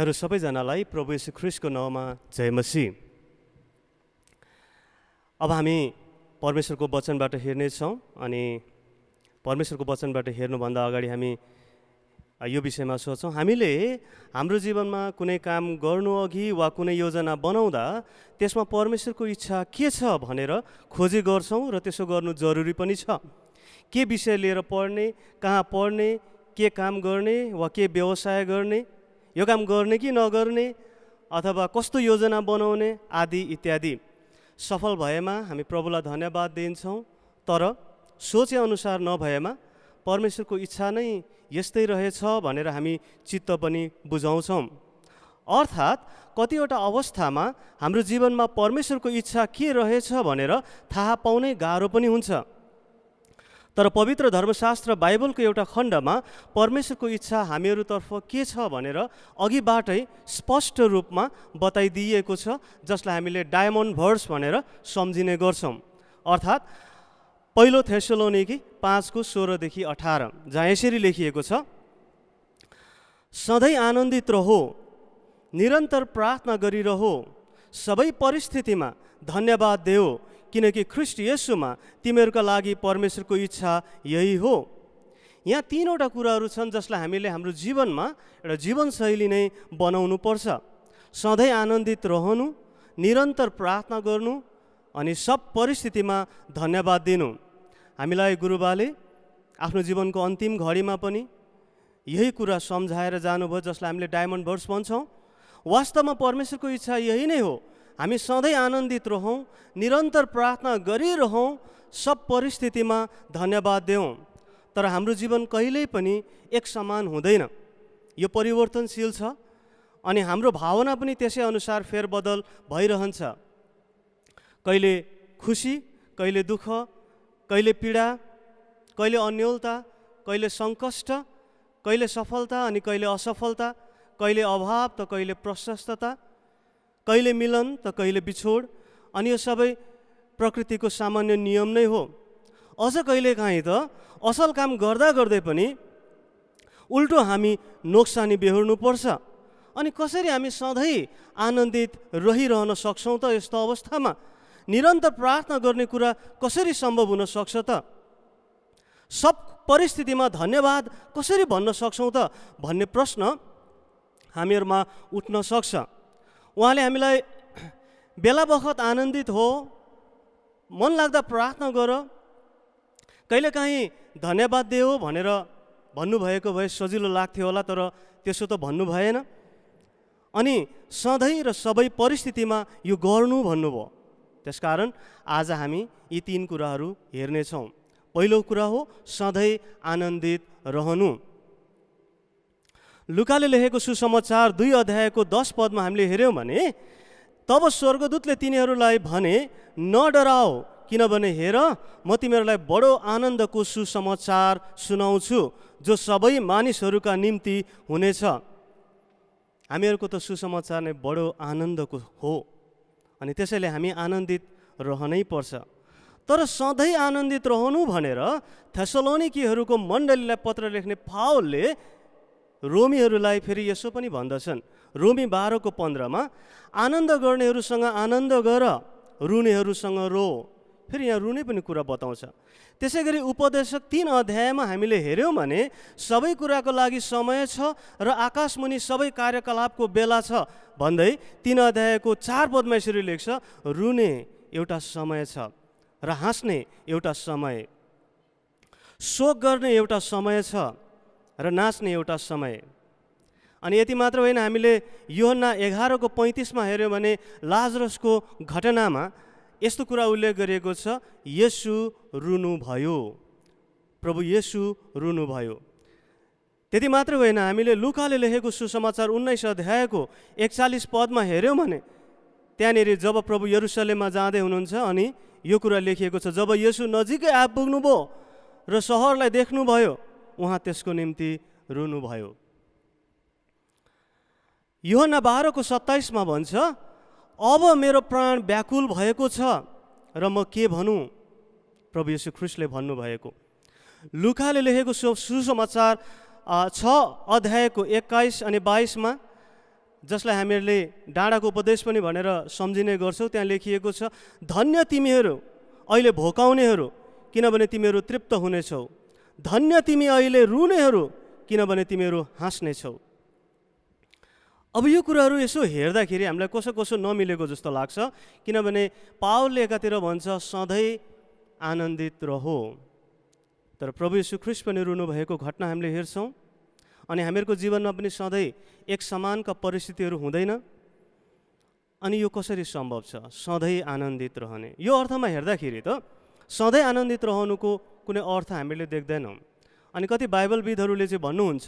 यहाँहरू सबैजनालाई प्रभु यशु ख्रिसको नाउँमा जयमसी अब हामी परमेश्वरको वचनबाट हेर्नेछौँ अनि परमेश्वरको वचनबाट हेर्नुभन्दा अगाडि हामी यो विषयमा सोच्छौँ हामीले हाम्रो जीवनमा कुनै काम गर्नु अघि वा कुनै योजना बनाउँदा त्यसमा परमेश्वरको इच्छा के छ भनेर खोजी गर्छौँ र त्यसो गर्नु जरुरी पनि छ के विषय लिएर पढ्ने कहाँ पढ्ने के काम गर्ने वा के व्यवसाय गर्ने यो काम गर्ने कि नगर्ने अथवा कस्तो योजना बनाउने आदि इत्यादि सफल भएमा हामी प्रभुलाई धन्यवाद दिन्छौँ तर सोचेअनुसार नभएमा परमेश्वरको इच्छा नै यस्तै रहेछ भनेर हामी चित्त पनि बुझाउँछौँ अर्थात् कतिवटा अवस्थामा हाम्रो जीवनमा परमेश्वरको इच्छा के रहेछ भनेर थाहा पाउनै गाह्रो पनि हुन्छ तर पवित्र धर्मशास्त्र बाइबलको एउटा खण्डमा परमेश्वरको इच्छा हामीहरूतर्फ के छ भनेर अघिबाटै स्पष्ट रूपमा बताइदिएको छ जसलाई हामीले डायमन्ड भर्स भनेर सम्झिने गर्छौँ अर्थात् पहिलो थेसलोनिकी पाँचको सोह्रदेखि अठार जहाँ यसरी लेखिएको छ सधैँ आनन्दित रहो निरन्तर प्रार्थना गरिरहो सबै परिस्थितिमा धन्यवाद देऊ किनकि ख्रिस्ट यसुमा तिमीहरूका लागि परमेश्वरको इच्छा यही हो यहाँ तिनवटा कुराहरू छन् जसलाई हामीले हाम्रो जीवनमा एउटा जीवनशैली नै बनाउनु पर्छ सधैँ आनन्दित रहनु निरन्तर प्रार्थना गर्नु अनि सब परिस्थितिमा धन्यवाद दिनु हामीलाई गुरुबाले आफ्नो जीवनको अन्तिम घडीमा पनि यही कुरा सम्झाएर जानुभयो जसलाई हामीले डायमन्ड भर्स भन्छौँ वास्तवमा परमेश्वरको इच्छा यही नै हो हामी सधैँ आनन्दित रहौँ निरन्तर प्रार्थना गरिरहौँ सब परिस्थितिमा धन्यवाद देऊ तर हाम्रो जीवन कहिल्यै पनि एक समान हुँदैन यो परिवर्तनशील छ अनि हाम्रो भावना पनि त्यसै अनुसार फेरबदल भइरहन्छ कहिले खुसी कहिले दुःख कहिले पीडा कहिले अन्यलता कहिले सङ्कष्ट कहिले सफलता अनि कहिले असफलता कहिले अभाव त कहिले प्रशस्तता कहिले मिलन त कहिले बिछोड अनि यो सबै प्रकृतिको सामान्य नियम नै हो अझ कहिलेकाहीँ त असल काम गर्दा गर्दै पनि उल्टो हामी नोक्सानी बेहोर्नुपर्छ अनि कसरी हामी सधैँ आनन्दित रहिरहन सक्छौँ त यस्तो अवस्थामा निरन्तर प्रार्थना गर्ने कुरा कसरी सम्भव हुन सक्छ त सब परिस्थितिमा धन्यवाद कसरी भन्न सक्छौँ त भन्ने प्रश्न हामीहरूमा उठ्न सक्छ उहाँले हामीलाई बेला बखत आनन्दित हो मन लाग्दा प्रार्थना गर कहिलेकाहीँ धन्यवाद देऊ भनेर भन्नुभएको भए सजिलो लाग्थ्यो होला तर त्यसो त भन्नु भएन अनि सधैँ र सबै परिस्थितिमा यो गर्नु भन्नुभयो त्यसकारण आज हामी यी तिन कुराहरू हेर्नेछौँ पहिलो कुरा हो सधैँ आनन्दित रहनु लुकाले लेखेको सुसमाचार दुई अध्यायको दस पदमा हामीले हेऱ्यौँ भने तब स्वर्गदूतले तिनीहरूलाई भने नडराओ किनभने हेर म तिमीहरूलाई बडो आनन्दको सुसमाचार सुनाउँछु जो सबै मानिसहरूका निम्ति हुनेछ हामीहरूको त सुसमाचार नै बडो आनन्दको हो अनि त्यसैले हामी आनन्दित रहनै पर्छ तर सधैँ आनन्दित रहनु भनेर थेसलोनिकीहरूको मण्डलीलाई पत्र लेख्ने फाउलले रोमीहरूलाई फेरि यसो पनि भन्दछन् रोमी बाह्रको पन्ध्रमा आनन्द गर्नेहरूसँग आनन्द गर रुनेहरूसँग रो फेरि यहाँ रुने पनि कुरा बताउँछ त्यसै गरी उपदेशक तिन अध्यायमा हामीले हेऱ्यौँ भने सबै कुराको लागि समय छ र आकाशमुनि सबै कार्यकलापको बेला छ भन्दै तिन अध्यायको चार यसरी लेख्छ रुने एउटा समय छ र हाँस्ने एउटा समय शोक गर्ने एउटा समय छ र नाच्ने एउटा समय अनि यति मात्र होइन हामीले योहन्ना एघारको पैँतिसमा हेऱ्यौँ भने लाजरसको घटनामा यस्तो कुरा उल्लेख गरिएको छ यसु रुनुभयो प्रभु यसु रुनुभयो त्यति मात्र होइन हामीले लुकाले लेखेको सुसमाचार उन्नाइस अध्यायको एकचालिस पदमा हेऱ्यौँ भने त्यहाँनिर जब प्रभु यरुसलेममा जाँदै हुनुहुन्छ अनि यो कुरा लेखिएको छ जब यसु नजिकै आइपुग्नुभयो र सहरलाई देख्नुभयो उहाँ त्यसको निम्ति रुनुभयो यो न बाह्रको सत्ताइसमा भन्छ अब मेरो प्राण व्याकुल भएको छ र म के भनौँ प्रभु यशु ख्रिस्टले भन्नुभएको लुखाले लेखेको सुसमाचार छ अध्यायको एक्काइस अनि बाइसमा जसलाई हामीहरूले डाँडाको उपदेश पनि भनेर सम्झिने गर्छौँ त्यहाँ लेखिएको छ धन्य तिमीहरू अहिले भोकाउनेहरू किनभने तिमीहरू तृप्त हुनेछौ धन्य तिमी अहिले रुनेहरू किनभने तिमीहरू छौ अब यो कुराहरू यसो हेर्दाखेरि हामीलाई कसो कसो नमिलेको जस्तो लाग्छ किनभने पावलले एकातिर भन्छ सधैँ आनन्दित रहो तर प्रभु यीशुख्रिस्ट पनि रुनुभएको घटना हामीले हेर्छौँ अनि हामीहरूको जीवनमा पनि सधैँ एक समानका परिस्थितिहरू हुँदैन अनि यो कसरी सम्भव छ सधैँ आनन्दित रहने यो अर्थमा हेर्दाखेरि त सधैँ आनन्दित रहनुको कुनै अर्थ हामीले देख्दैनौँ अनि कति बाइबलविदहरूले चाहिँ भन्नुहुन्छ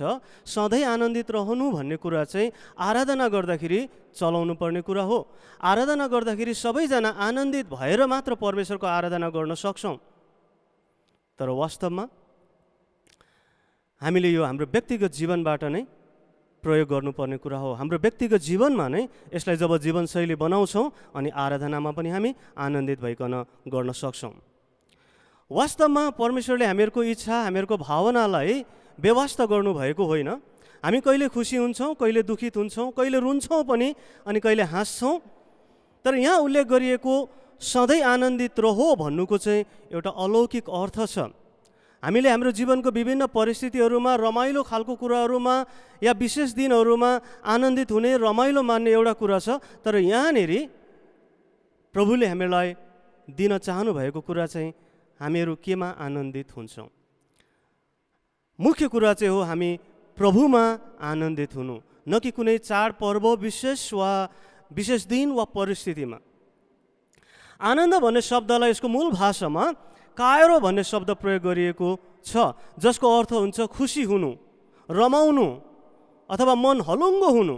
सधैँ आनन्दित रहनु भन्ने कुरा चाहिँ आराधना गर्दाखेरि चलाउनु पर्ने कुरा हो आराधना गर्दाखेरि सबैजना आनन्दित भएर मात्र परमेश्वरको आराधना गर्न सक्छौँ तर वास्तवमा हामीले यो हाम्रो व्यक्तिगत जीवनबाट नै प्रयोग गर्नुपर्ने कुरा हो हाम्रो व्यक्तिगत जीवनमा नै यसलाई जब जीवनशैली बनाउँछौँ अनि आराधनामा पनि हामी आनन्दित भइकन गर्न सक्छौँ वास्तवमा परमेश्वरले हामीहरूको इच्छा हामीहरूको भावनालाई व्यवस्था गर्नुभएको होइन हामी कहिले खुसी हुन्छौँ कहिले दुखित हुन्छौँ कहिले रुन्छौँ पनि अनि कहिले हाँस्छौँ तर यहाँ उल्लेख गरिएको सधैँ आनन्दित रहो भन्नुको चाहिँ एउटा अलौकिक अर्थ छ हामीले हाम्रो जीवनको विभिन्न परिस्थितिहरूमा रमाइलो खालको कुराहरूमा या विशेष दिनहरूमा आनन्दित हुने रमाइलो मान्ने एउटा कुरा छ तर यहाँनेरि प्रभुले हामीलाई दिन चाहनु भएको कुरा चाहिँ हामीहरू केमा आनन्दित हुन्छौँ मुख्य कुरा चाहिँ हो हामी प्रभुमा आनन्दित हुनु न कि कुनै चाडपर्व विशेष वा विशेष दिन वा परिस्थितिमा आनन्द भन्ने शब्दलाई यसको मूल भाषामा कायरो भन्ने शब्द प्रयोग गरिएको छ जसको अर्थ हुन्छ खुसी हुनु रमाउनु अथवा मन हलुङ्गो हुनु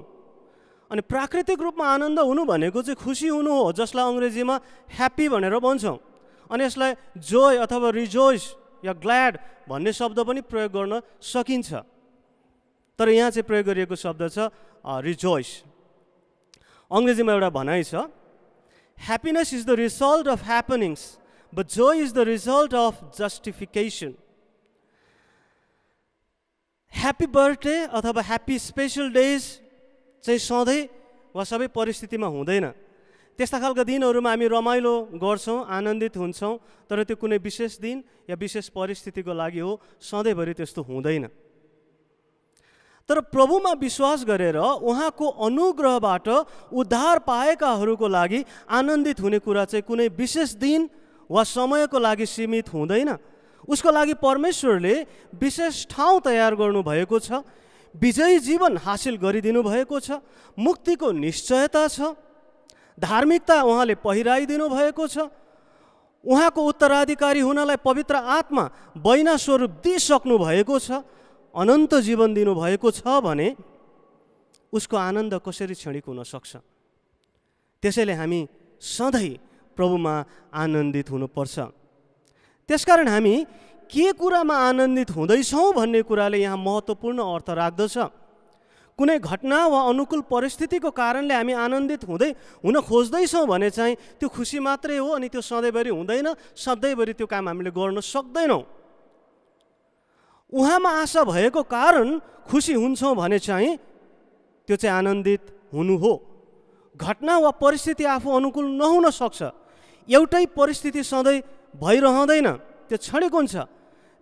अनि प्राकृतिक रूपमा आनन्द हुनु भनेको चाहिँ खुसी हुनु हो जसलाई अङ्ग्रेजीमा ह्याप्पी भनेर भन्छौँ अनि यसलाई जोय अथवा रिजोइस या ग्ल्याड भन्ने शब्द पनि प्रयोग गर्न सकिन्छ तर यहाँ चाहिँ प्रयोग गरिएको शब्द छ रिजोइस अङ्ग्रेजीमा एउटा भनाइ छ happiness is the result of happenings but joy is the result of justification happy birthday अथवा ह्याप्पी स्पेसल डेज चाहिँ सधैँ वा सबै परिस्थितिमा हुँदैन त्यस्ता खालका दिनहरूमा हामी रमाइलो गर्छौँ आनन्दित हुन्छौँ तर त्यो कुनै विशेष दिन या विशेष परिस्थितिको लागि हो सधैँभरि त्यस्तो हुँदैन तर प्रभुमा विश्वास गरेर उहाँको अनुग्रहबाट उद्धार पाएकाहरूको लागि आनन्दित हुने कुरा चाहिँ कुनै विशेष दिन वा समयको लागि सीमित हुँदैन उसको लागि परमेश्वरले विशेष ठाउँ तयार गर्नुभएको छ विजयी जीवन हासिल गरिदिनु भएको छ मुक्तिको निश्चयता छ धार्मिकता उहाँले पहिराइदिनु भएको छ उहाँको उत्तराधिकारी हुनलाई पवित्र आत्मा बैना स्वरूप दिइसक्नु भएको छ अनन्त जीवन दिनुभएको छ भने उसको आनन्द कसरी क्षणिक हुनसक्छ त्यसैले हामी सधैँ प्रभुमा आनन्दित हुनुपर्छ त्यसकारण हामी के कुरामा आनन्दित हुँदैछौँ भन्ने कुराले यहाँ महत्त्वपूर्ण अर्थ राख्दछ कुनै घटना वा अनुकूल परिस्थितिको कारणले हामी आनन्दित हुँदै हुन खोज्दैछौँ भने चाहिँ त्यो खुसी मात्रै हो अनि त्यो सधैँभरि हुँदैन सधैँभरि त्यो काम हामीले गर्न सक्दैनौँ उहाँमा आशा भएको कारण खुसी हुन्छौँ भने चाहिँ त्यो चाहिँ आनन्दित हुनु हो घटना वा परिस्थिति आफू अनुकूल नहुन सक्छ एउटै परिस्थिति सधैँ भइरहँदैन त्यो क्षणिक हुन्छ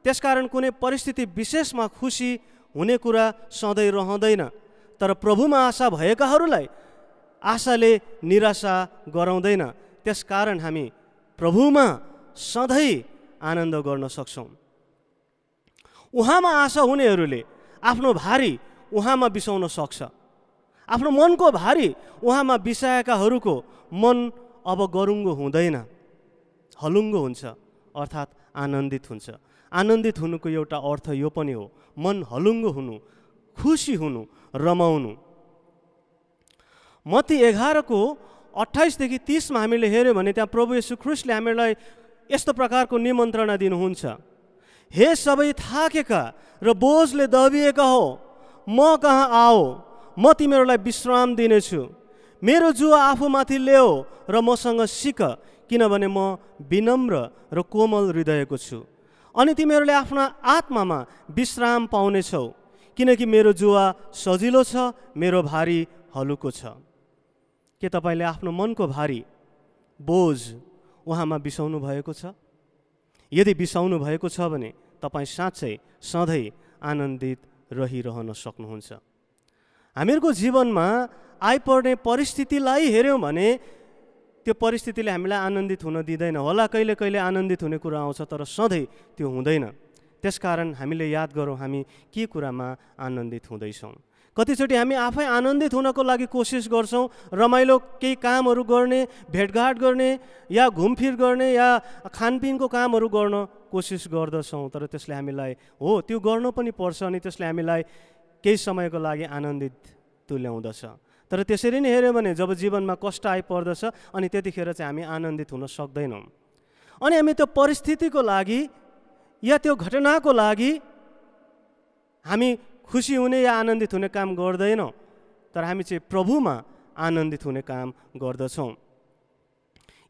त्यसकारण कुनै परिस्थिति विशेषमा खुसी हुने कुरा सधैँ रहँदैन तर प्रभुमा आशा भएकाहरूलाई आशाले निराशा गराउँदैन त्यसकारण हामी प्रभुमा सधैँ आनन्द गर्न सक्छौँ उहाँमा आशा हुनेहरूले आफ्नो भारी उहाँमा बिसाउन सक्छ आफ्नो मनको भारी उहाँमा बिसाएकाहरूको मन अब गरुङ्गो हुँदैन हलुङ्गो हुन्छ अर्थात् आनन्दित हुन्छ आनन्दित हुनुको एउटा अर्थ यो पनि हो मन हलुङ्गो हुनु खुसी हुनु रमाउनु मती एघारको अठाइसदेखि तिसमा हामीले हेऱ्यौँ भने त्यहाँ प्रभु यशु ख्रुसले हामीलाई यस्तो प्रकारको निमन्त्रणा दिनुहुन्छ हे सबै थाकेका र बोझले दबिएका हो म कहाँ आओ म तिमीहरूलाई विश्राम दिनेछु मेरो जुवा आफूमाथि ल्याओ र मसँग सिक किनभने म विनम्र र कोमल हृदयको छु अनि तिमीहरूले आफ्ना आत्मामा विश्राम पाउनेछौ किनकि मेरो जुवा सजिलो छ मेरो भारी हलुको छ के तपाईँले आफ्नो मनको भारी बोझ उहाँमा बिसाउनु भएको छ यदि बिसाउनु भएको छ भने तपाईँ साँच्चै सधैँ आनन्दित रहिरहन सक्नुहुन्छ हामीहरूको जीवनमा आइपर्ने परिस्थितिलाई हेऱ्यौँ भने त्यो परिस्थितिले हामीलाई आनन्दित हुन दिँदैन होला कहिले कहिले आनन्दित हुने कुरा आउँछ तर सधैँ त्यो हुँदैन त्यसकारण हामीले याद गरौँ हामी के कुरामा आनन्दित हुँदैछौँ कतिचोटि हामी आफै आनन्दित हुनको लागि कोसिस गर्छौँ रमाइलो केही कामहरू गर्ने भेटघाट गर्ने या घुमफिर गर्ने या खानपिनको कामहरू गर्न कोसिस गर्दछौँ तर त्यसले हामीलाई हो त्यो गर्नु पनि पर्छ अनि त्यसले हामीलाई केही समयको लागि आनन्दित तुल्याउँदछ तर त्यसरी नै हेऱ्यो भने जब जीवनमा कष्ट आइपर्दछ अनि त्यतिखेर चाहिँ हामी आनन्दित हुन सक्दैनौँ अनि हामी त्यो परिस्थितिको लागि या त्यो घटनाको लागि हामी खुसी हुने या आनन्दित हुने काम गर्दैनौँ तर हामी चाहिँ प्रभुमा आनन्दित हुने काम गर्दछौँ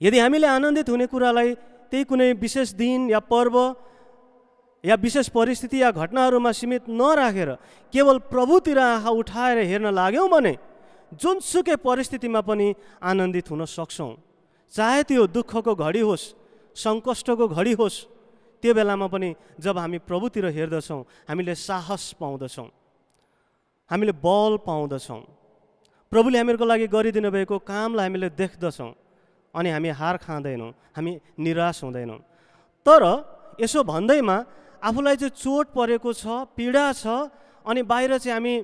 यदि हामीले आनन्दित हुने कुरालाई त्यही कुनै विशेष दिन या पर्व या विशेष परिस्थिति या घटनाहरूमा सीमित नराखेर केवल प्रभुतिर आँखा उठाएर हेर्न लाग्यौँ भने जुनसुकै परिस्थितिमा पनि आनन्दित हुन सक्छौँ चाहे त्यो दुःखको घडी होस् सङ्कष्टको घडी होस् त्यो बेलामा पनि जब हामी प्रभुतिर हेर्दछौँ हामीले साहस पाउँदछौँ हामीले बल पाउँदछौँ प्रभुले हामीहरूको लागि गरिदिनु भएको कामलाई हामीले देख्दछौँ अनि हामी हार खाँदैनौँ हामी निराश हुँदैनौँ तर यसो भन्दैमा आफूलाई चाहिँ चोट परेको छ पीडा छ अनि बाहिर चाहिँ हामी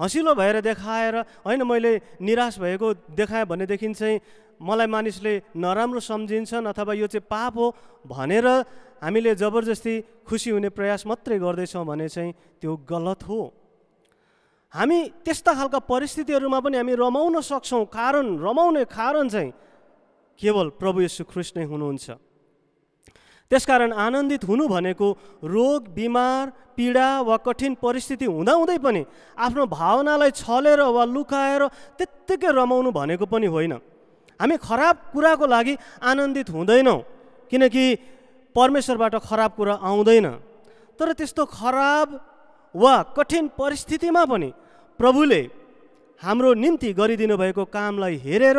हँसिलो भएर देखाएर होइन मैले निराश भएको देखाएँ भनेदेखि चाहिँ मलाई मानिसले नराम्रो सम्झिन्छन् अथवा यो चाहिँ पाप हो भनेर हामीले जबरजस्ती खुसी हुने प्रयास मात्रै गर्दैछौँ भने चाहिँ त्यो गलत हो हामी त्यस्ता खालका परिस्थितिहरूमा पनि हामी रमाउन सक्छौँ कारण रमाउने कारण चाहिँ केवल प्रभु यशु ख्रिस्ट नै हुनुहुन्छ त्यसकारण आनन्दित हुनु भनेको रोग बिमार पीडा वा कठिन परिस्थिति हुँदाहुँदै पनि आफ्नो भावनालाई छलेर वा लुकाएर त्यत्तिकै रमाउनु भनेको पनि होइन हामी खराब कुराको लागि आनन्दित हुँदैनौँ किनकि परमेश्वरबाट खराब कुरा आउँदैन तर त्यस्तो खराब वा कठिन परिस्थितिमा पनि प्रभुले हाम्रो निम्ति गरिदिनु भएको कामलाई हेरेर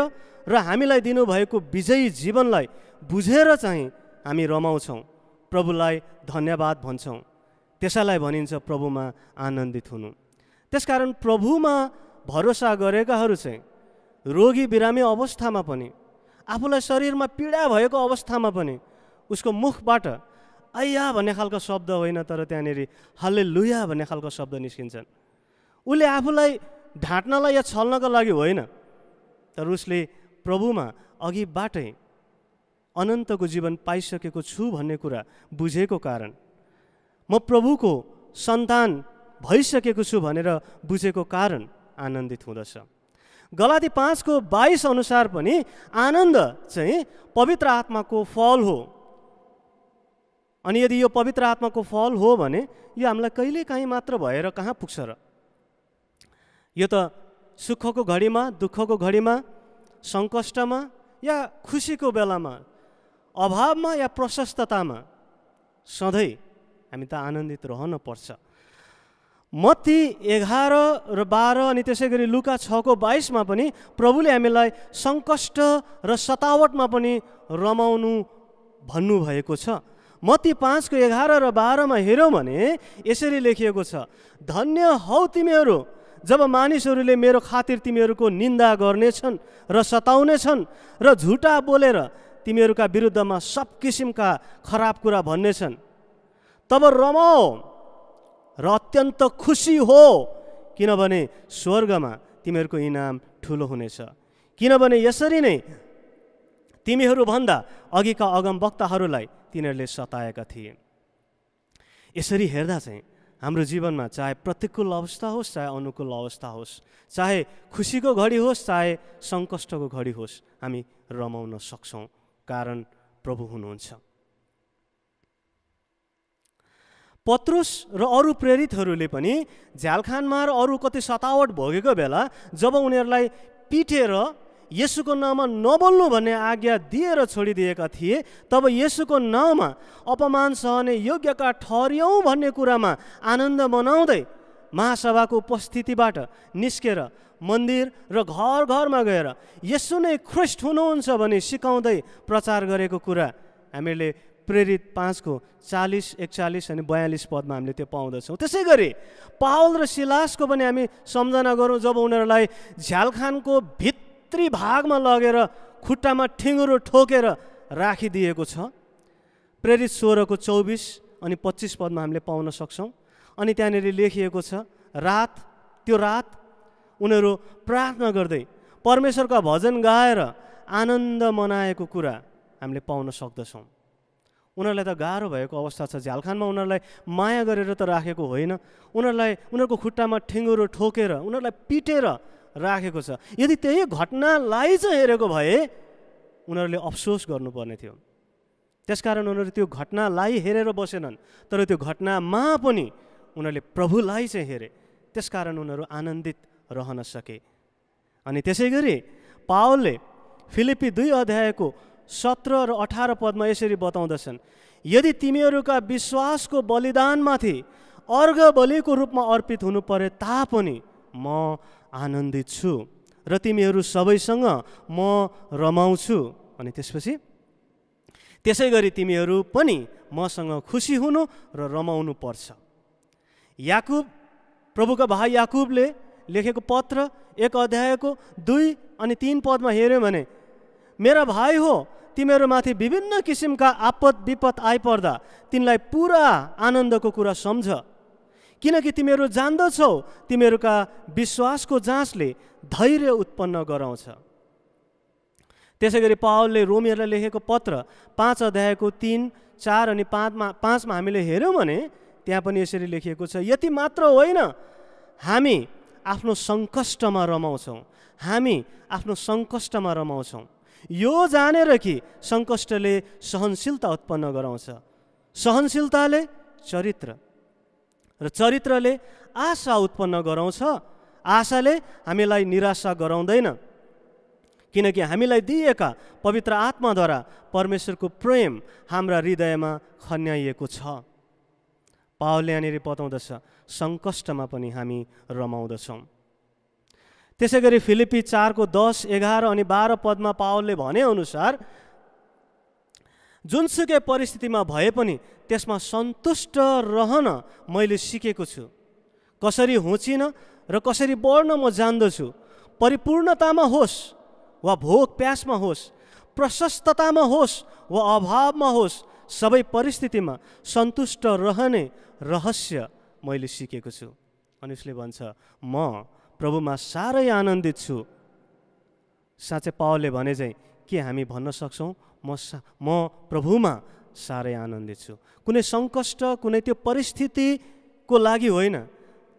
र हामीलाई दिनुभएको विजयी जीवनलाई बुझेर चाहिँ हामी रमाउँछौँ प्रभुलाई धन्यवाद भन्छौँ त्यसैलाई भनिन्छ प्रभुमा आनन्दित हुनु त्यसकारण प्रभुमा भरोसा गरेकाहरू चाहिँ रोगी बिरामी अवस्थामा पनि आफूलाई शरीरमा पीडा भएको अवस्थामा पनि उसको मुखबाट आया भन्ने खालको शब्द होइन तर त्यहाँनिर हल्ले लुया भन्ने खालको शब्द निस्किन्छन् उसले आफूलाई ढाँट्नलाई या छल्नको लागि होइन तर उसले प्रभुमा अघिबाटै अनन्तको जीवन पाइसकेको छु भन्ने कुरा बुझेको कारण म प्रभुको सन्तान भइसकेको छु भनेर बुझेको कारण आनन्दित हुँदछ गलाती पाँचको बाइस अनुसार पनि आनन्द चाहिँ पवित्र आत्माको फल हो अनि यदि यो पवित्र आत्माको फल हो भने यो हामीलाई कहिलेकाहीँ मात्र भएर कहाँ पुग्छ र यो त सुखको घडीमा दुःखको घडीमा सङ्कष्टमा या खुसीको बेलामा अभावमा या प्रशस्ततामा सधैँ हामी त आनन्दित रहन पर्छ मती एघार र बाह्र अनि त्यसै गरी लुका छको बाइसमा पनि प्रभुले हामीलाई सङ्कष्ट र सतावटमा पनि रमाउनु भन्नुभएको छ मती पाँचको एघार र बाह्रमा हेऱ्यौँ भने यसरी लेखिएको छ धन्य हौ तिमीहरू जब मानिसहरूले मेरो खातिर तिमीहरूको निन्दा गर्नेछन् र सताउनेछन् र झुटा बोलेर तिमीहरूका विरुद्धमा सब किसिमका खराब कुरा भन्नेछन् तब रमाओ र अत्यन्त खुसी हो किनभने स्वर्गमा तिमीहरूको इनाम ठुलो हुनेछ किनभने यसरी नै तिमीहरूभन्दा अघिका अगम वक्ताहरूलाई तिनीहरूले सताएका थिए यसरी हेर्दा चाहिँ हाम्रो जीवनमा चाहे प्रतिकूल अवस्था होस् चाहे अनुकूल अवस्था होस् चाहे खुसीको घडी होस् चाहे सङ्कष्टको घडी होस् हामी रमाउन सक्छौँ कारण प्रभु हुनुहुन्छ पत्रुस र अरू प्रेरितहरूले पनि झ्यालखानमा र अरू कति सतावट भोगेको बेला जब उनीहरूलाई पिटेर यसुको नाममा नबोल्नु भन्ने आज्ञा दिएर छोडिदिएका थिए तब यसुको नाममा अपमान सहने योग्यका ठहर्यौँ भन्ने कुरामा आनन्द मनाउँदै महासभाको उपस्थितिबाट निस्केर मन्दिर र घर घरमा गएर यसो नै ख्रिस्ट हुनुहुन्छ भने सिकाउँदै प्रचार गरेको कुरा हामीले प्रेरित पाँचको चालिस एकचालिस अनि बयालिस पदमा हामीले त्यो पाउँदछौँ त्यसै गरी पावल र सिलासको पनि हामी सम्झना गरौँ जब उनीहरूलाई झ्यालखानको भित्री भागमा लगेर खुट्टामा ठिङ्गुरो ठोकेर राखिदिएको छ प्रेरित सोह्रको चौबिस अनि पच्चिस पदमा हामीले पाउन सक्छौँ अनि त्यहाँनिर लेखिएको छ रात त्यो रात उनीहरू प्रार्थना गर्दै परमेश्वरका भजन गाएर आनन्द मनाएको कुरा हामीले पाउन सक्दछौँ उनीहरूलाई त गाह्रो भएको अवस्था छ झ्यालखानमा उनीहरूलाई माया गरेर त राखेको होइन उनीहरूलाई उनीहरूको खुट्टामा ठेङ्गुरो ठोकेर उनीहरूलाई पिटेर राखेको छ यदि त्यही घटनालाई चाहिँ हेरेको भए उनीहरूले अफसोस गर्नुपर्ने थियो त्यसकारण उनीहरू त्यो घटनालाई हेरेर बसेनन् तर त्यो घटनामा पनि उनीहरूले प्रभुलाई चाहिँ हेरे त्यसकारण उनीहरू आनन्दित रहन सके अनि त्यसै गरी पावलले फिलिपी दुई अध्यायको सत्र र अठार पदमा यसरी बताउँदछन् यदि तिमीहरूका विश्वासको बलिदानमाथि अर्घ बलिको रूपमा अर्पित हुनु परे तापनि म आनन्दित छु र तिमीहरू सबैसँग म रमाउँछु अनि त्यसपछि त्यसै गरी तिमीहरू पनि मसँग खुसी हुनु र रमाउनु पर्छ याकुब प्रभुका भाइ याकुबले लेखेको पत्र एक अध्यायको दुई अनि तिन पदमा हेऱ्यौँ भने मेरा भाइ हो तिमीहरूमाथि विभिन्न किसिमका आपत विपद आइपर्दा तिनलाई पुरा आनन्दको कुरा सम्झ किनकि तिमीहरू जान्दछौ तिमीहरूका विश्वासको जाँचले धैर्य उत्पन्न गराउँछ त्यसै गरी पावलले रोमीहरूलाई लेखेको पत्र पाँच अध्यायको तिन चार अनि पाँचमा पाँचमा हामीले हेऱ्यौँ भने त्यहाँ पनि यसरी लेखिएको छ यति मात्र होइन हामी आफ्नो सङ्कष्टमा रमाउँछौँ हामी आफ्नो सङ्कष्टमा रमाउँछौँ यो जानेर कि सङ्कष्टले सहनशीलता उत्पन्न गराउँछ सहनशीलताले चरित्र र चरित्रले आशा उत्पन्न गराउँछ आशाले हामीलाई निराशा गराउँदैन किनकि हामीलाई दिइएका पवित्र आत्माद्वारा परमेश्वरको प्रेम हाम्रा हृदयमा खन्याइएको छ पावलले यहाँनिर बताउँदछ सङ्कष्टमा पनि हामी रमाउँदछौँ त्यसै गरी फिलिपी चारको दस एघार अनि बाह्र पदमा पावलले भनेअनुसार जुनसुकै परिस्थितिमा भए पनि त्यसमा सन्तुष्ट रहन मैले सिकेको छु कसरी हुँचिन र कसरी बढ्न म जान्दछु परिपूर्णतामा होस् वा भोक प्यासमा होस् प्रशस्ततामा होस् वा अभावमा होस् सबै परिस्थितिमा सन्तुष्ट रहने रहस्य मैले सिकेको छु अनि उसले भन्छ म प्रभुमा साह्रै आनन्दित छु साँच्चै पावलले भने चाहिँ के हामी भन्न सक्छौँ म सा म प्रभुमा साह्रै आनन्दित छु कुनै सङ्कष्ट कुनै त्यो परिस्थितिको लागि होइन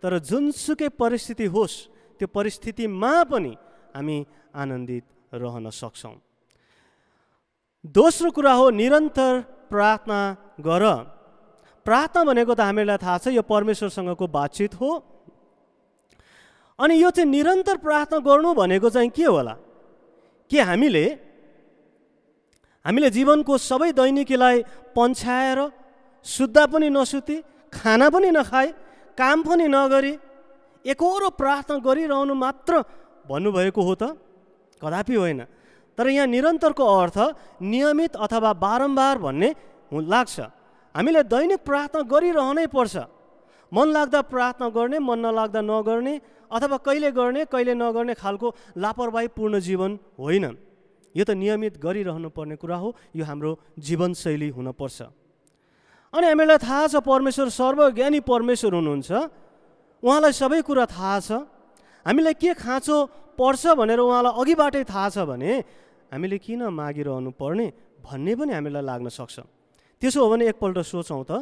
तर जुनसुकै परिस्थिति होस् त्यो परिस्थितिमा पनि हामी आनन्दित रहन सक्छौँ दोस्रो कुरा हो निरन्तर प्रार्थना गर प्रार्थना भनेको त हामीलाई थाहा छ यो परमेश्वरसँगको बातचित हो अनि यो चाहिँ निरन्तर प्रार्थना गर्नु भनेको चाहिँ के होला के हामीले हामीले जीवनको सबै दैनिकीलाई पछ्याएर सुत्दा पनि नसुती खाना पनि नखाए काम पनि नगरी एकरो प्रार्थना गरिरहनु मात्र भन्नुभएको हो त कदापि होइन तर यहाँ निरन्तरको अर्थ नियमित अथवा बारम्बार भन्ने लाग्छ हामीले दैनिक प्रार्थना गरिरहनै पर्छ मन लाग्दा प्रार्थना गर्ने मन नलाग्दा नगर्ने अथवा कहिले गर्ने कहिले नगर्ने खालको लापरवाहीपूर्ण जीवन होइन यो त नियमित गरिरहनु पर्ने कुरा हो यो हाम्रो जीवनशैली हुनपर्छ अनि हामीलाई थाहा छ परमेश्वर सर्वज्ञानी परमेश्वर हुनुहुन्छ उहाँलाई सबै कुरा थाहा छ हामीलाई के खाँचो पर्छ भनेर उहाँलाई अघिबाटै थाहा छ भने हामीले किन मागिरहनु पर्ने भन्ने पनि हामीलाई लाग्न सक्छ त्यसो हो भने एकपल्ट सोचौँ त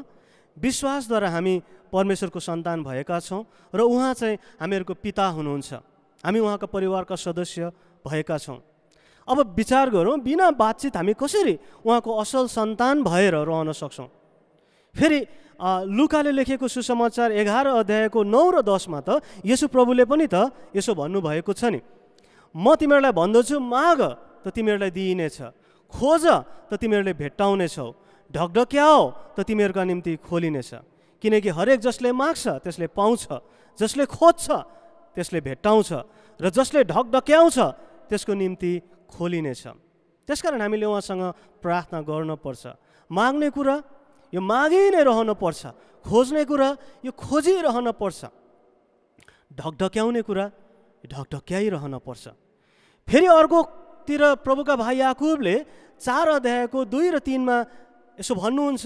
विश्वासद्वारा हामी परमेश्वरको सन्तान भएका छौँ र उहाँ चाहिँ हामीहरूको पिता हुनुहुन्छ हामी उहाँको परिवारका सदस्य भएका छौँ अब विचार गरौँ बिना बातचित हामी कसरी उहाँको असल सन्तान भएर रहन सक्छौँ फेरि लुकाले लेखेको सुसमाचार एघार अध्यायको नौ र दसमा त यसो प्रभुले पनि त यसो भन्नुभएको छ नि म तिमीहरूलाई भन्दछु माग त तिमीहरूलाई दिइनेछ खोज त तिमीहरूले भेट्टाउनेछौ ढकढक्याओ त तिमीहरूका निम्ति खोलिनेछ किनकि हरेक जसले माग्छ त्यसले पाउँछ जसले खोज्छ त्यसले भेट्टाउँछ र जसले ढकढक्याउँछ त्यसको निम्ति खोलिनेछ त्यसकारण हामीले उहाँसँग प्रार्थना गर्नुपर्छ माग्ने कुरा यो मागि नै रहनुपर्छ खोज्ने कुरा यो पर्छ ढकढक्याउने कुरा पर्छ फेरि अर्कोतिर प्रभुका भाइ याकुबले चार अध्यायको दुई र तिनमा यसो भन्नुहुन्छ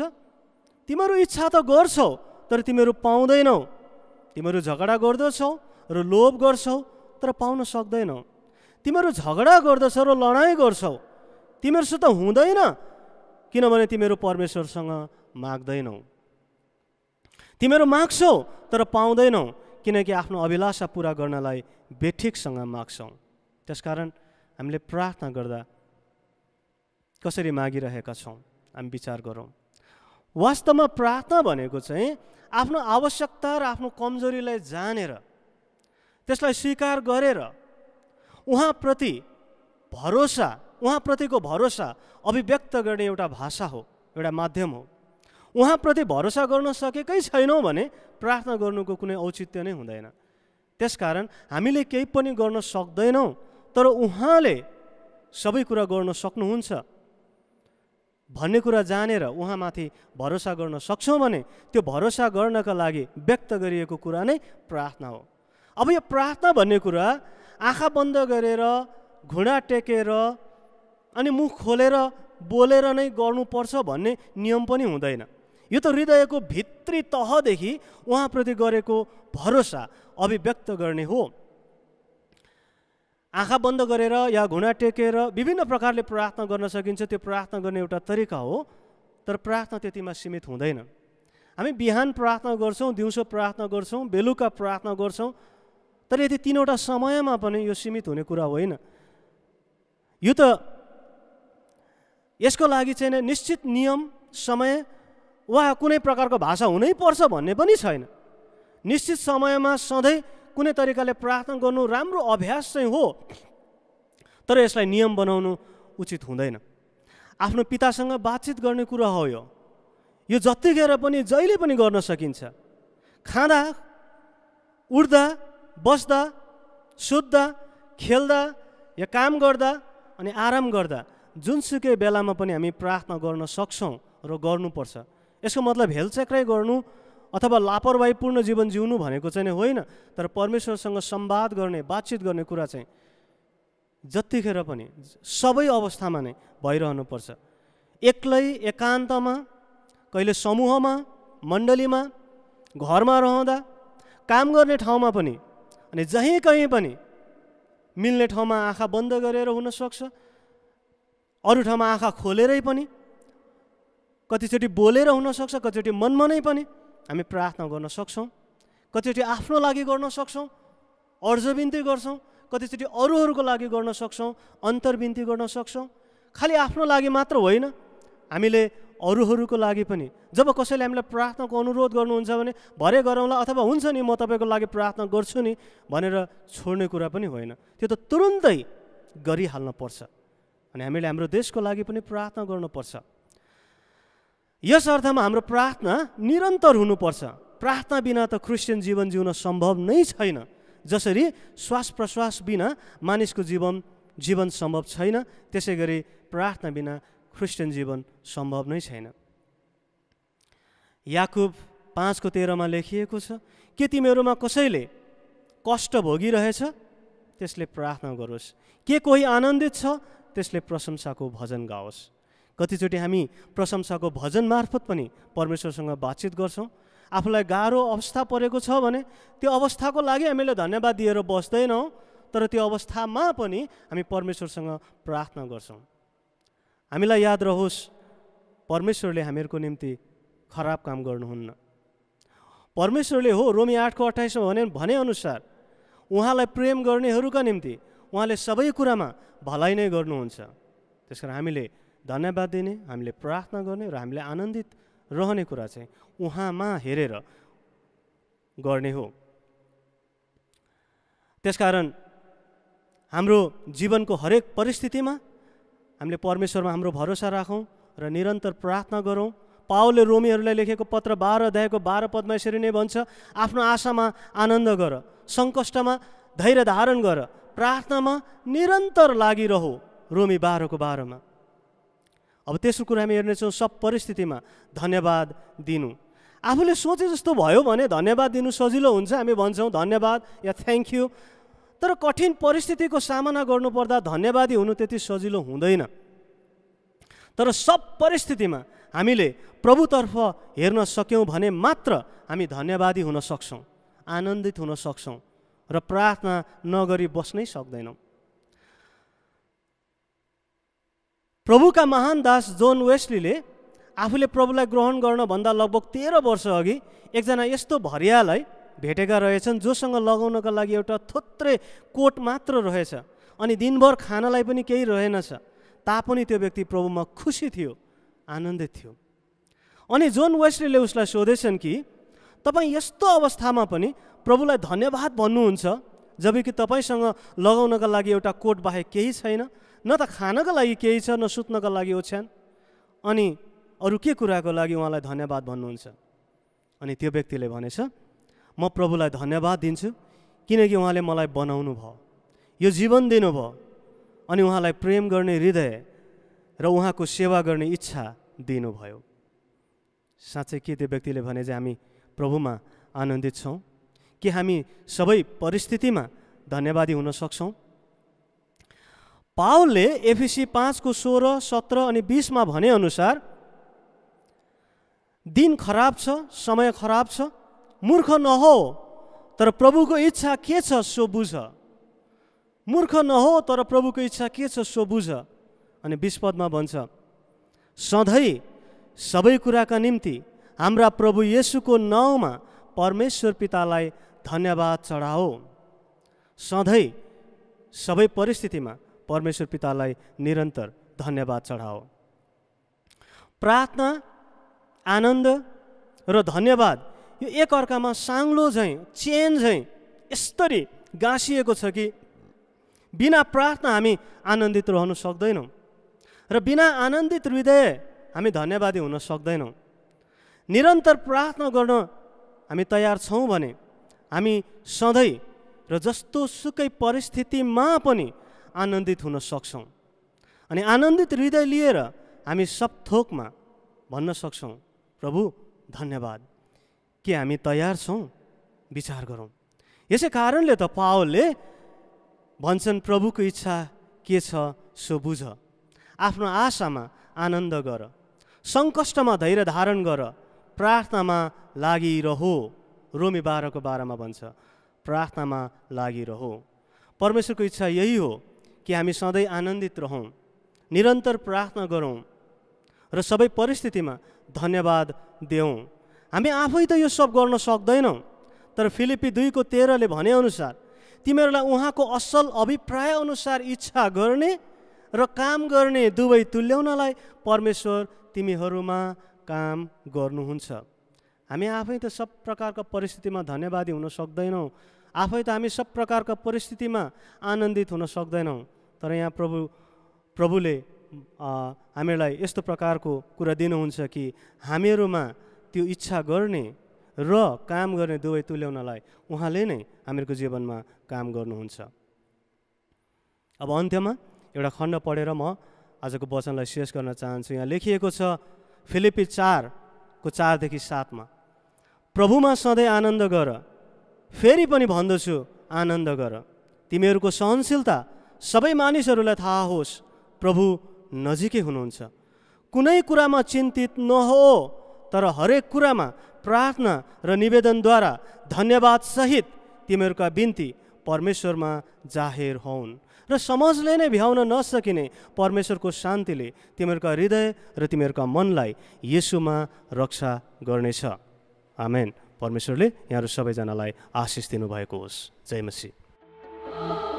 तिमीहरू इच्छा त गर्छौ तर तिमीहरू पाउँदैनौ तिमीहरू झगडा गर्दछौ र लोभ गर्छौ तर पाउन सक्दैनौ तिमीहरू झगडा गर्दछौ र लडाइँ गर्छौ तिमीहरूसित हुँदैन किनभने तिमीहरू परमेश्वरसँग माग्दैनौ तिमीहरू माग्छौ तर पाउँदैनौ किनकि आफ्नो अभिलाषा पुरा गर्नलाई बेठिकसँग माग्छौँ त्यसकारण हामीले प्रार्थना गर्दा कसरी मागिरहेका छौँ हामी विचार गरौँ वास्तवमा प्रार्थना भनेको चाहिँ आफ्नो आवश्यकता र आफ्नो कमजोरीलाई जानेर त्यसलाई स्वीकार गरेर उहाँप्रति भरोसा उहाँप्रतिको भरोसा अभिव्यक्त गर्ने एउटा भाषा हो एउटा माध्यम हो उहाँप्रति भरोसा गर्न सकेकै छैनौँ भने प्रार्थना गर्नुको कुनै औचित्य नै हुँदैन त्यसकारण हामीले केही पनि गर्न सक्दैनौँ तर उहाँले सबै कुरा गर्न सक्नुहुन्छ भन्ने कुरा जानेर उहाँमाथि भरोसा गर्न सक्छौँ भने त्यो भरोसा गर्नका लागि व्यक्त गरिएको कुरा नै प्रार्थना हो अब यो प्रार्थना भन्ने कुरा आँखा बन्द गरेर घुँडा टेकेर अनि मुख खोलेर बोलेर नै गर्नुपर्छ भन्ने नियम पनि हुँदैन यो त हृदयको भित्री तहदेखि उहाँप्रति गरेको भरोसा अभिव्यक्त गर्ने हो आँखा बन्द गरेर या घुँडा टेकेर विभिन्न प्रकारले प्रार्थना गर्न सकिन्छ त्यो प्रार्थना गर्ने एउटा तरिका हो तर प्रार्थना त्यतिमा सीमित हुँदैन हामी बिहान प्रार्थना गर्छौँ दिउँसो प्रार्थना गर्छौँ बेलुका प्रार्थना गर्छौँ तर यदि तिनवटा समयमा पनि यो सीमित हुने कुरा होइन यो त यसको लागि चाहिँ निश्चित नियम समय वा कुनै प्रकारको भाषा हुनैपर्छ भन्ने पनि छैन निश्चित समयमा सधैँ कुनै तरिकाले प्रार्थना गर्नु राम्रो अभ्यास चाहिँ हो तर यसलाई नियम बनाउनु उचित हुँदैन आफ्नो पितासँग बातचित गर्ने कुरा हो यो यो जतिखेर पनि जहिले पनि गर्न सकिन्छ खाँदा उठ्दा बस्दा सुत्दा खेल्दा या काम गर्दा अनि आराम गर्दा जुनसुकै बेलामा पनि हामी प्रार्थना गर्न सक्छौँ र गर्नुपर्छ यसको मतलब हेलचेक्राइ गर्नु अथवा लापरवाहीपूर्ण जीवन जिउनु भनेको चाहिँ होइन तर परमेश्वरसँग सम्वाद गर्ने बातचित गर्ने कुरा चाहिँ जतिखेर पनि सबै अवस्थामा नै भइरहनुपर्छ एक्लै एकान्तमा कहिले समूहमा मण्डलीमा घरमा रहँदा काम गर्ने ठाउँमा पनि अनि जहीँ कहीँ पनि मिल्ने ठाउँमा आँखा बन्द गरेर हुनसक्छ अरू ठाउँमा आँखा खोलेरै पनि कतिचोटि बोलेर हुनसक्छ कतिचोटि मनमा नै पनि हामी प्रार्थना गर्न सक्छौँ कतिचोटि आफ्नो लागि गर्न सक्छौँ अर्जबिन्ती गर्छौँ कतिचोटि अरूहरूको लागि गर्न सक्छौँ अन्तर्बिन्ती गर्न सक्छौँ खालि आफ्नो लागि मात्र होइन हामीले अरूहरूको लागि पनि जब कसैले हामीलाई प्रार्थनाको अनुरोध गर्नुहुन्छ भने भरे गरौँला अथवा हुन्छ नि म तपाईँको लागि प्रार्थना गर्छु नि भनेर छोड्ने कुरा पनि होइन त्यो त तुरुन्तै गरिहाल्नुपर्छ अनि हामीले हाम्रो देशको लागि पनि प्रार्थना गर्नुपर्छ यस अर्थमा हाम्रो प्रार्थना निरन्तर हुनुपर्छ प्रार्थना बिना त क्रिस्चियन जीवन जिउन सम्भव नै छैन जसरी श्वास प्रश्वास बिना मानिसको जीवन जीवन सम्भव छैन त्यसै गरी प्रार्थना बिना क्रिस्चियन जीवन सम्भव नै छैन याकुब पाँचको तेह्रमा लेखिएको छ के तिमीहरूमा कसैले कष्ट भोगिरहेछ त्यसले प्रार्थना गरोस् के कोही आनन्दित छ त्यसले प्रशंसाको भजन गाओस् कतिचोटि हामी प्रशंसाको भजन मार्फत पनि परमेश्वरसँग बातचित गर्छौँ आफूलाई गाह्रो अवस्था परेको छ भने त्यो अवस्थाको लागि हामीले धन्यवाद दिएर बस्दैनौँ तर त्यो अवस्थामा पनि हामी परमेश्वरसँग प्रार्थना गर्छौँ हामीलाई याद रहोस् परमेश्वरले हामीहरूको निम्ति खराब काम गर्नुहुन्न परमेश्वरले हो रोमी आठको अठाइसमा भने भनेअनुसार उहाँलाई प्रेम गर्नेहरूका निम्ति उहाँले सबै कुरामा भलाइ नै गर्नुहुन्छ त्यस कारण हामीले धन्यवाद दिने हामीले प्रार्थना गर्ने र हामीले आनन्दित रहने कुरा चाहिँ उहाँमा हेरेर गर्ने हो त्यसकारण हाम्रो जीवनको हरेक परिस्थितिमा हामीले परमेश्वरमा हाम्रो भरोसा राखौँ र निरन्तर प्रार्थना गरौँ पाओले रोमीहरूलाई लेखेको पत्र बाह्र अध्यायको बाह्र पदमा यसरी नै भन्छ आफ्नो आशामा आनन्द गर सङ्कष्टमा धैर्य धारण गर प्रार्थनामा निरन्तर लागिरह रोमी बाह्रको बाह्रमा अब तेस्रो कुरा हामी हेर्नेछौँ सब परिस्थितिमा धन्यवाद दिनु आफूले सोचे जस्तो भयो भने धन्यवाद दिनु सजिलो हुन्छ हामी भन्छौँ धन्यवाद या थ्याङ्क यू तर कठिन परिस्थितिको सामना गर्नुपर्दा धन्यवादी हुनु त्यति सजिलो हुँदैन तर सब परिस्थितिमा हामीले प्रभुतर्फ हेर्न सक्यौँ भने मात्र हामी धन्यवादी हुन सक्छौँ आनन्दित हुन सक्छौँ र प्रार्थना नगरी बस्नै सक्दैनौँ प्रभुका महान दास जोन वेस्लीले आफूले प्रभुलाई ग्रहण गर्नभन्दा लगभग तेह्र वर्ष अघि एकजना यस्तो भरियालाई भेटेका रहेछन् जोसँग लगाउनका लागि एउटा थोत्रै कोट मात्र रहेछ अनि दिनभर खानालाई पनि केही रहेनछ तापनि त्यो व्यक्ति प्रभुमा खुसी थियो आनन्दित थियो अनि जोन वेस्टलीले उसलाई सोधेछन् कि तपाईँ यस्तो अवस्थामा पनि प्रभुलाई धन्यवाद भन्नुहुन्छ जबकि तपाईँसँग लगाउनका लागि एउटा कोट बाहेक केही छैन न त खानको लागि केही छ न सुत्नको लागि ओछ्यान अनि अरू के कुराको लागि उहाँलाई धन्यवाद भन्नुहुन्छ अनि त्यो व्यक्तिले भनेछ म प्रभुलाई धन्यवाद दिन्छु किनकि उहाँले मलाई बनाउनु भयो यो जीवन दिनुभयो अनि उहाँलाई प्रेम गर्ने हृदय र उहाँको सेवा गर्ने इच्छा दिनुभयो साँच्चै के त्यो व्यक्तिले भने चाहिँ हामी प्रभुमा आनन्दित छौँ कि हामी सबै परिस्थितिमा धन्यवादी हुन सक्छौँ पावलले एफिसी पाँचको सोह्र सत्र अनि बिसमा भनेअनुसार दिन खराब छ समय खराब छ मूर्ख नहो तर प्रभुको इच्छा के छ सो बुझ मूर्ख नहो तर प्रभुको इच्छा के छ सो बुझ अनि विस्पदमा भन्छ सधैँ सबै कुराका निम्ति हाम्रा प्रभु येसुको नाउँमा परमेश्वर पितालाई धन्यवाद चढाओ सधैँ सबै परिस्थितिमा परमेश्वर पितालाई निरन्तर धन्यवाद चढाओ प्रार्थना आनन्द र धन्यवाद यो एकअर्कामा साङ्लो झैँ चेन झैँ यस्तरी गाँसिएको छ कि बिना प्रार्थना हामी आनन्दित रहन सक्दैनौँ र बिना आनन्दित हृदय हामी धन्यवादी हुन सक्दैनौँ निरन्तर प्रार्थना गर्न हामी तयार छौँ भने हामी सधैँ र जस्तो सुकै परिस्थितिमा पनि आनन्दित हुन सक्छौँ अनि आनन्दित हृदय लिएर हामी सब थोकमा भन्न सक्छौँ प्रभु धन्यवाद के हामी तयार छौँ विचार गरौँ यसै कारणले त पावलले भन्छन् प्रभुको इच्छा के छ सो बुझ आफ्नो आशामा आनन्द गर सङ्कष्टमा धैर्य धारण गर प्रार्थनामा लागिरहो रोमी बाह्रको बाह्रमा भन्छ प्रार्थनामा लागिरहो परमेश्वरको इच्छा यही हो कि हामी सधैँ आनन्दित रहौँ निरन्तर प्रार्थना गरौँ र सबै परिस्थितिमा धन्यवाद देऊ हामी आफै त यो सब गर्न सक्दैनौँ तर फिलिपी दुईको तेह्रले भनेअनुसार तिमीहरूलाई उहाँको असल अभिप्राय अनुसार इच्छा गर्ने र काम गर्ने दुवै तुल्याउनलाई परमेश्वर तिमीहरूमा काम गर्नुहुन्छ हामी आफै त सब प्रकारका परिस्थितिमा धन्यवादी हुन सक्दैनौँ आफै त हामी सब प्रकारका परिस्थितिमा आनन्दित हुन सक्दैनौँ तर यहाँ प्रभु प्रभुले हामीलाई यस्तो प्रकारको कुरा दिनुहुन्छ कि हामीहरूमा त्यो इच्छा गर्ने र काम गर्ने दुवै तुल्याउनलाई उहाँले नै हामीहरूको जीवनमा काम गर्नुहुन्छ अब अन्त्यमा एउटा खण्ड पढेर म आजको वचनलाई शेष गर्न चाहन्छु यहाँ लेखिएको छ फिलिपी चारको चारदेखि सातमा प्रभुमा सधैँ आनन्द गर फेरि पनि भन्दछु आनन्द गर तिमीहरूको सहनशीलता सबै मानिसहरूलाई थाहा होस् प्रभु नजिकै हुनुहुन्छ कुनै कुरामा चिन्तित नहो तर हरेक कुरामा प्रार्थना र निवेदनद्वारा धन्यवादसहित तिमीहरूका बिन्ती परमेश्वरमा जाहेर हौन् र समाजले नै भ्याउन नसकिने परमेश्वरको शान्तिले तिमीहरूका हृदय र तिमीहरूका मनलाई यसुमा रक्षा गर्नेछ आमेन परमेश्वरले यहाँहरू सबैजनालाई आशिष दिनुभएको होस् जय मसी